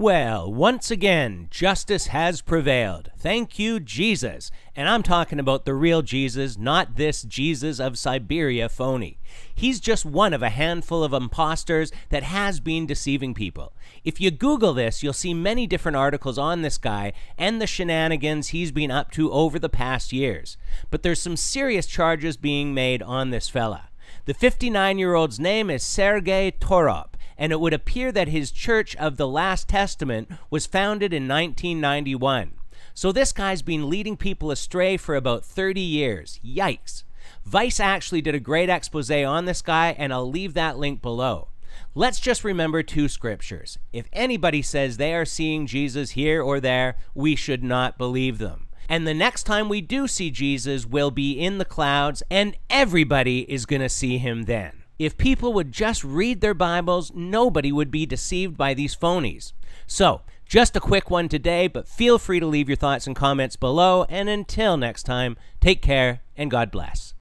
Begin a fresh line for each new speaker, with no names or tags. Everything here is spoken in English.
Well, once again, justice has prevailed. Thank you, Jesus. And I'm talking about the real Jesus, not this Jesus of Siberia phony. He's just one of a handful of imposters that has been deceiving people. If you Google this, you'll see many different articles on this guy and the shenanigans he's been up to over the past years. But there's some serious charges being made on this fella. The 59 year old's name is Sergei Torop and it would appear that his Church of the Last Testament was founded in 1991. So this guy's been leading people astray for about 30 years. Yikes. Vice actually did a great expose on this guy, and I'll leave that link below. Let's just remember two scriptures. If anybody says they are seeing Jesus here or there, we should not believe them. And the next time we do see Jesus will be in the clouds, and everybody is going to see him then. If people would just read their Bibles, nobody would be deceived by these phonies. So, just a quick one today, but feel free to leave your thoughts and comments below. And until next time, take care and God bless.